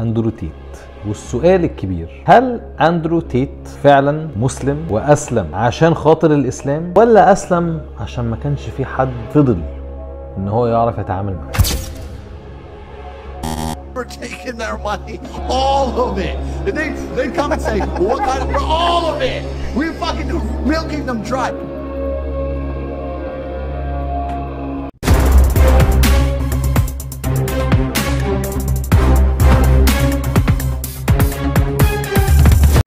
اندرو تيت والسؤال الكبير هل اندرو تيت فعلا مسلم واسلم عشان خاطر الاسلام ولا اسلم عشان ما كانش في حد فضل ان هو يعرف يتعامل معاه We're taking their money, all of it. They they come and say, what kind of all of it? We're fucking milking them dry.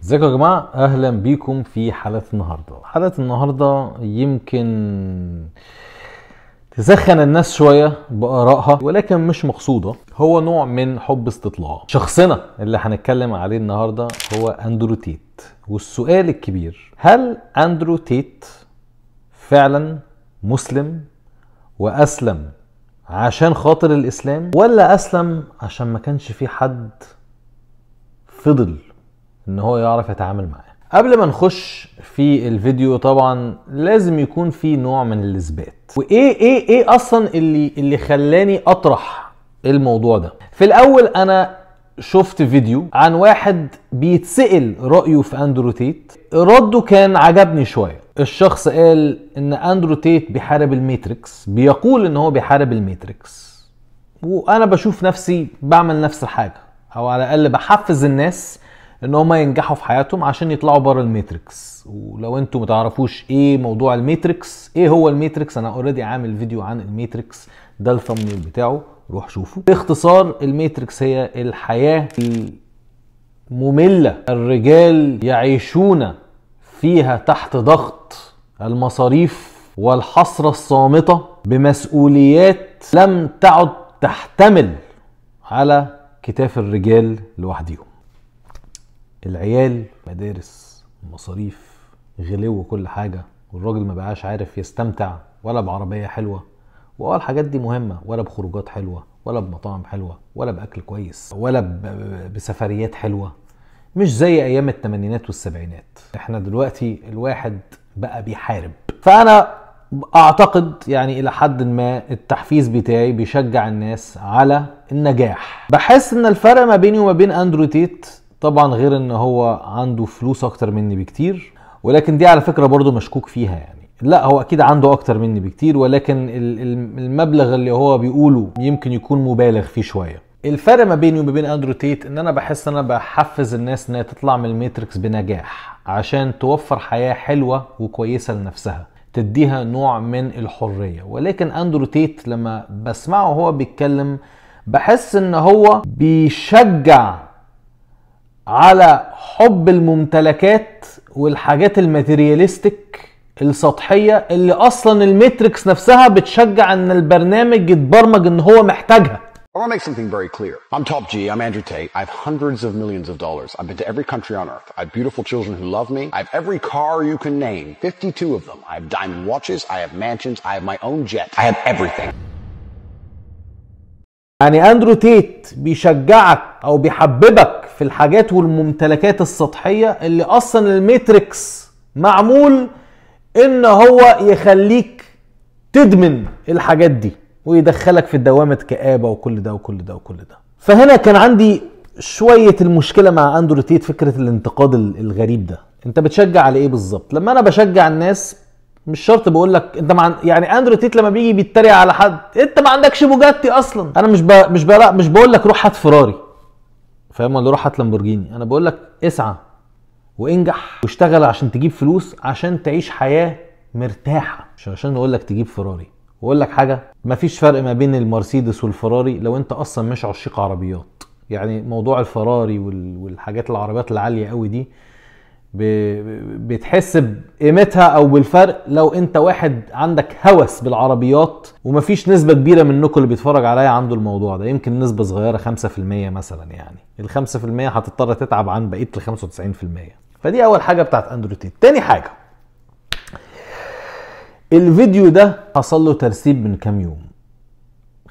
ازيكم يا جماعه اهلا بيكم في حلقه النهارده حلقه النهارده يمكن تسخن الناس شويه بارائها ولكن مش مقصوده هو نوع من حب استطلاع شخصنا اللي هنتكلم عليه النهارده هو اندرو تيت والسؤال الكبير هل اندرو تيت فعلا مسلم واسلم عشان خاطر الاسلام ولا اسلم عشان ما كانش في حد فضل ان هو يعرف يتعامل معاه قبل ما نخش في الفيديو طبعا لازم يكون في نوع من الاثبات وايه ايه ايه اصلا اللي اللي خلاني اطرح الموضوع ده في الاول انا شفت فيديو عن واحد بيتسأل رأيه في أندرو تيت رده كان عجبني شوية الشخص قال إن أندرو تيت بيحارب الماتريكس بيقول إن هو بيحارب الماتريكس وأنا بشوف نفسي بعمل نفس الحاجة أو على الأقل بحفز الناس ان هم ينجحوا في حياتهم عشان يطلعوا بره الماتريكس ولو انتم متعرفوش ايه موضوع الماتريكس ايه هو الماتريكس انا اوريدي عامل فيديو عن الماتريكس ده الثمنيل بتاعه روح شوفه باختصار الماتريكس هي الحياه الممله الرجال يعيشون فيها تحت ضغط المصاريف والحسره الصامته بمسؤوليات لم تعد تحتمل على كتاف الرجال لوحديهم العيال مدارس مصاريف غلو كل حاجه والراجل ما بقاش عارف يستمتع ولا بعربيه حلوه واه الحاجات دي مهمه ولا بخروجات حلوه ولا بمطاعم حلوه ولا باكل كويس ولا بسفريات حلوه مش زي ايام الثمانينات والسبعينات احنا دلوقتي الواحد بقى بيحارب فانا اعتقد يعني الى حد ما التحفيز بتاعي بيشجع الناس على النجاح بحس ان الفرق ما بيني وما بين اندرو تيت طبعا غير ان هو عنده فلوس اكتر مني بكتير ولكن دي على فكره برضو مشكوك فيها يعني لا هو اكيد عنده اكتر مني بكتير ولكن المبلغ اللي هو بيقوله يمكن يكون مبالغ فيه شويه الفرق ما بيني وما بين اندرو تيت ان انا بحس ان انا بحفز الناس انها تطلع من الماتريكس بنجاح عشان توفر حياه حلوه وكويسه لنفسها تديها نوع من الحريه ولكن اندرو تيت لما بسمعه وهو بيتكلم بحس ان هو بيشجع على حب الممتلكات والحاجات الماتيرياليستيك السطحيه اللي اصلا الماتريكس نفسها بتشجع ان البرنامج يتبرمج ان هو محتاجها I want to make something very clear. I'm Top G. I'm Andrew Tate. I have hundreds of millions of dollars. I've been to every country on earth. I have beautiful children who love me. I have every car you can name, 52 of them. I have diamond watches. I have mansions. I have my own jet. I have everything. يعني اندرو تيت بيشجعك او بيحببك في الحاجات والممتلكات السطحيه اللي اصلا الماتريكس معمول ان هو يخليك تدمن الحاجات دي ويدخلك في دوامه كابه وكل ده وكل ده وكل ده فهنا كان عندي شويه المشكله مع اندرو تيت فكره الانتقاد الغريب ده انت بتشجع على ايه بالظبط لما انا بشجع الناس مش شرط بقول لك انت مع يعني اندرو تيت لما بيجي بيتريق على حد انت ما عندكش بوجاتي اصلا انا مش ب... مش ب... مش بقول لك روح هات فراري فاهم اللي روح هات لامبورجيني انا بقول لك اسعى وانجح واشتغل عشان تجيب فلوس عشان تعيش حياه مرتاحه مش عشان اقول لك تجيب فراري واقول لك حاجه مفيش فرق ما بين المرسيدس والفراري لو انت اصلا مش عشيق عربيات يعني موضوع الفراري والحاجات العربيات العاليه قوي دي بتحس بقيمتها او بالفرق لو انت واحد عندك هوس بالعربيات ومفيش نسبه كبيره منكم اللي بيتفرج عليا عنده الموضوع ده يمكن نسبه صغيره 5% مثلا يعني ال 5% هتضطر تتعب عن بقيه ال 95% فدي اول حاجه بتاعت اندرو تيت تاني حاجه الفيديو ده حصل له ترسيب من كام يوم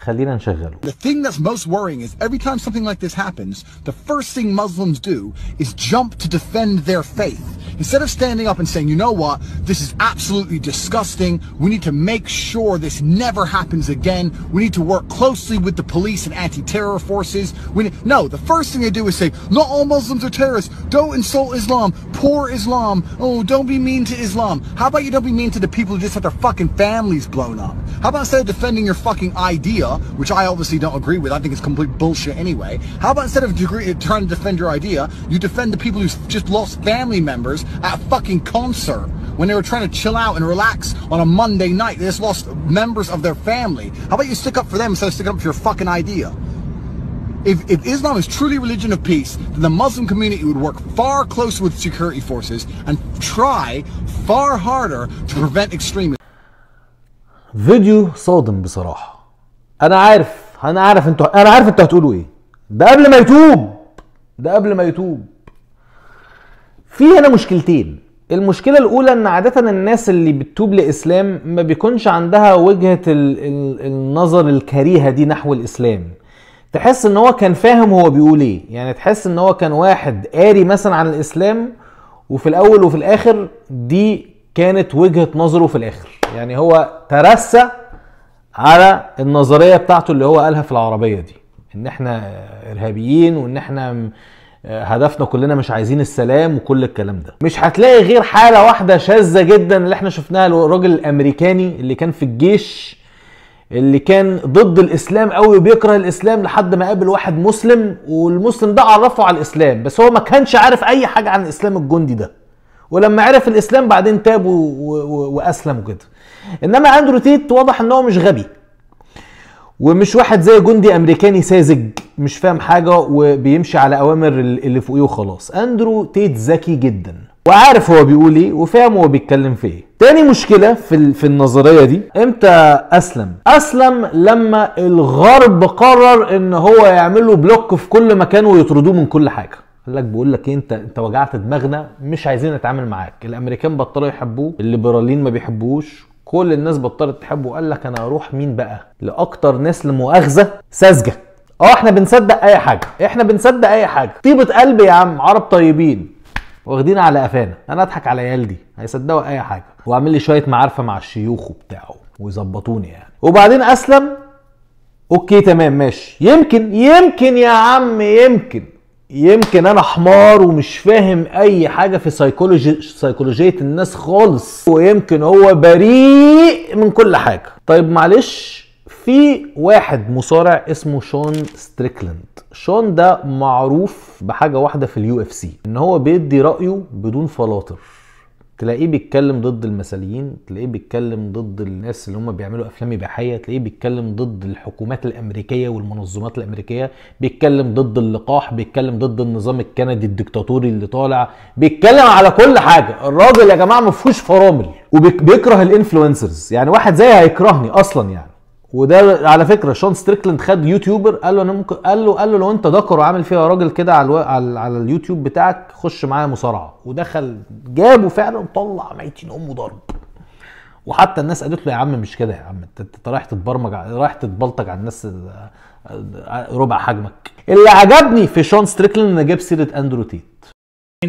خلينا نشغله The thing that's most worrying is every time something like this happens, the first thing Muslims do is jump to defend their faith. Instead of standing up and saying, you know what, this is absolutely disgusting. We need to make sure this never happens again. We need to work closely with the police and anti-terror forces. We need... no, the first thing they do is say, not all Muslims are terrorists. Don't insult Islam. Poor Islam. Oh, don't be mean to Islam. How about you don't be mean to the people who just had their fucking families blown up? How about instead of defending your fucking idea, which I obviously don't agree with, I think it's complete bullshit anyway, how about instead of trying to defend your idea, you defend the people who just lost family members at a fucking concert when they were trying to chill out and relax on a Monday night. They just lost members of their family. How about you stick up for them instead of sticking up for your fucking idea? If, if, Islam is truly religion of peace, then the Muslim community would work far closer with security forces and try far harder to prevent extremism. Video صادم بصراحة انا عارف انا عارف انتوا انا عارف انتوا هتقولوا ايه ده قبل ما يتوب ده قبل ما يتوب في هنا مشكلتين المشكله الاولى ان عاده الناس اللي بتتوب لاسلام ما بيكونش عندها وجهه النظر الكريهه دي نحو الاسلام تحس ان هو كان فاهم هو بيقول ايه يعني تحس ان هو كان واحد قاري مثلا عن الاسلام وفي الاول وفي الاخر دي كانت وجهه نظره في الاخر يعني هو ترسى على النظريه بتاعته اللي هو قالها في العربيه دي ان احنا ارهابيين وان احنا آه، هدفنا كلنا مش عايزين السلام وكل الكلام ده مش هتلاقي غير حاله واحده شاذه جدا اللي احنا شفناها الراجل الامريكاني اللي كان في الجيش اللي كان ضد الاسلام قوي وبيكره الاسلام لحد ما قابل واحد مسلم والمسلم ده عرفه على الاسلام بس هو ما كانش عارف اي حاجه عن الاسلام الجندي ده ولما عرف الاسلام بعدين تاب واسلم وكده انما اندرو تيت واضح ان هو مش غبي ومش واحد زي جندي امريكاني ساذج مش فاهم حاجه وبيمشي على اوامر اللي فوقيه وخلاص اندرو تيت ذكي جدا وعارف هو بيقول ايه وفاهم هو بيتكلم في ايه تاني مشكله في في النظريه دي امتى اسلم اسلم لما الغرب قرر ان هو يعمل له بلوك في كل مكان ويطردوه من كل حاجه قال لك بقول لك ايه انت انت وجعت دماغنا مش عايزين نتعامل معاك الامريكان بطلوا يحبوه الليبراليين ما بيحبوش كل الناس بطلت تحبه وقال لك انا هروح مين بقى لاكتر ناس لمؤاخذه ساذجه اه احنا بنصدق اي حاجه احنا بنصدق اي حاجه طيبه قلب يا عم عرب طيبين واخدين على قفانا انا اضحك على العيال دي هيصدقوا اي حاجه واعمل لي شويه معارفه مع الشيوخ وبتاعه ويظبطوني يعني وبعدين اسلم اوكي تمام ماشي يمكن يمكن يا عم يمكن يمكن انا حمار ومش فاهم اي حاجه في سيكولوجي سيكولوجيه الناس خالص ويمكن هو بريء من كل حاجه طيب معلش في واحد مصارع اسمه شون ستريكلاند شون ده معروف بحاجه واحده في اليو اف سي ان هو بيدي رايه بدون فلاطر تلاقيه بيتكلم ضد المثليين تلاقيه بيتكلم ضد الناس اللي هم بيعملوا افلام اباحيه تلاقيه بيتكلم ضد الحكومات الامريكيه والمنظمات الامريكيه بيتكلم ضد اللقاح بيتكلم ضد النظام الكندي الدكتاتوري اللي طالع بيتكلم على كل حاجه الراجل يا جماعه ما فيهوش فرامل وبيكره الانفلونسرز يعني واحد زيي هيكرهني اصلا يعني وده على فكره شون ستريكلاند خد يوتيوبر قال له انا ممكن قال له قال له لو انت ذكر وعامل فيها راجل كده على, على على اليوتيوب بتاعك خش معايا مصارعه ودخل جابه فعلا طلع ميتين امه ضرب وحتى الناس قالت له يا عم مش كده يا عم انت رايح تتبرمج رايح تتبلطج على الناس ربع حجمك اللي عجبني في شون ستريكلاند ان جاب سيره اندرو تيت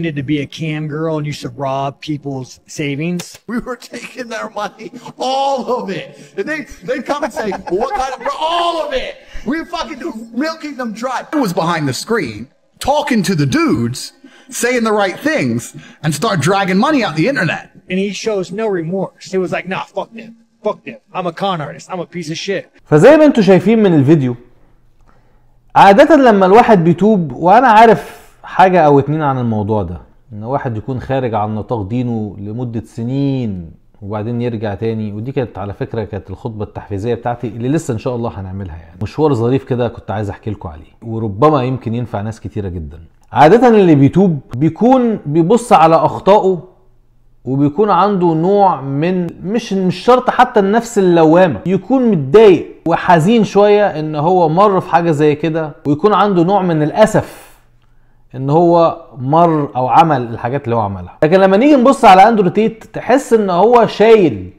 to be a cam girl and used to rob people's savings. We were taking their money, all of it. And they they come and say, "What kind of all of it?" We were fucking milking them dry. I was behind the screen talking to the dudes, saying the right things, and start dragging money out the internet. And he shows no remorse. He was like, "Nah, fuck them, fuck them. I'm a con artist. I'm a piece of shit." فزي ما انتوا شايفين من الفيديو عادة لما الواحد بيتوب وانا عارف حاجة أو اتنين عن الموضوع ده إن واحد يكون خارج عن نطاق دينه لمدة سنين وبعدين يرجع تاني ودي كانت على فكره كانت الخطبه التحفيزيه بتاعتي اللي لسه ان شاء الله هنعملها يعني مشوار ظريف كده كنت عايز احكي لكم عليه وربما يمكن ينفع ناس كتيره جدا عاده اللي بيتوب بيكون بيبص على اخطائه وبيكون عنده نوع من مش مش شرط حتى النفس اللوامه يكون متضايق وحزين شويه ان هو مر في حاجه زي كده ويكون عنده نوع من الاسف ان هو مر او عمل الحاجات اللي هو عملها لكن لما نيجي نبص على اندرو تيت تحس ان هو شايل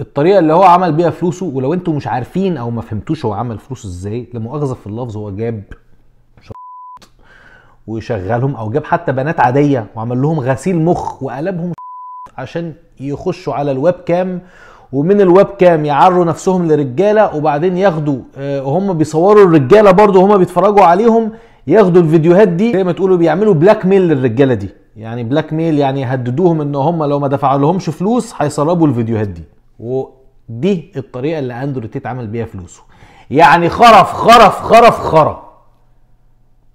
الطريقه اللي هو عمل بيها فلوسه ولو انتم مش عارفين او ما فهمتوش هو عمل فلوسه ازاي لمؤاخذه في اللفظ هو جاب ويشغلهم او جاب حتى بنات عاديه وعمل لهم غسيل مخ وقلبهم عشان يخشوا على الويب كام ومن الويب كام يعروا نفسهم لرجاله وبعدين ياخدوا وهم آه، بيصوروا الرجاله برضه وهم بيتفرجوا عليهم ياخدوا الفيديوهات دي زي ما تقولوا بيعملوا بلاك ميل للرجاله دي يعني بلاك ميل يعني يهددوهم ان هم لو ما دفعوا لهمش فلوس هيسربوا الفيديوهات دي ودي الطريقه اللي اندرو تيت عمل بيها فلوسه يعني خرف خرف خرف خرف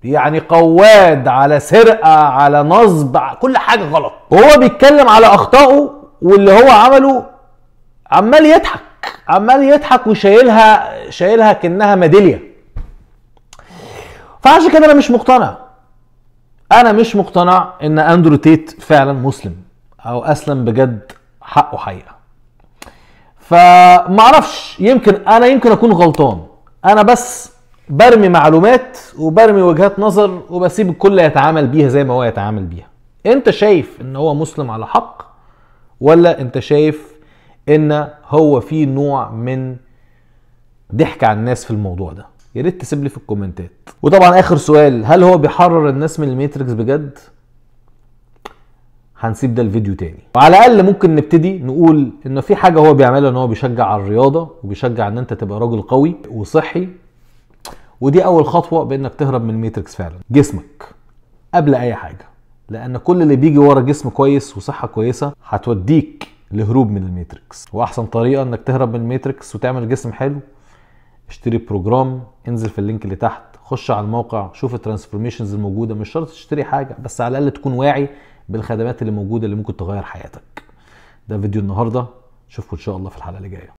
يعني قواد على سرقه على نصب كل حاجه غلط وهو بيتكلم على اخطائه واللي هو عمله عمال يضحك عمال يضحك وشايلها شايلها كانها ميداليه فعشان كده انا مش مقتنع انا مش مقتنع ان اندرو تيت فعلا مسلم او اسلم بجد حقه حقيقه فمعرفش يمكن انا يمكن اكون غلطان انا بس برمي معلومات وبرمي وجهات نظر وبسيب الكل يتعامل بيها زي ما هو يتعامل بيها انت شايف ان هو مسلم على حق ولا انت شايف ان هو في نوع من ضحك على الناس في الموضوع ده يا ريت تسيب لي في الكومنتات وطبعا اخر سؤال هل هو بيحرر الناس من الميتريكس بجد هنسيب ده الفيديو تاني وعلى الاقل ممكن نبتدي نقول ان في حاجه هو بيعملها ان هو بيشجع على الرياضه وبيشجع ان انت تبقى راجل قوي وصحي ودي اول خطوه بانك تهرب من الميتريكس فعلا جسمك قبل اي حاجه لان كل اللي بيجي ورا جسم كويس وصحه كويسه هتوديك لهروب من الميتريكس واحسن طريقه انك تهرب من الميتريكس وتعمل جسم حلو اشتري بروجرام انزل في اللينك اللي تحت خش على الموقع شوف الترانسفورميشنز الموجوده مش شرط تشتري حاجه بس على الاقل تكون واعي بالخدمات اللي موجوده اللي ممكن تغير حياتك ده فيديو النهارده اشوفكم ان شاء الله في الحلقه اللي جايه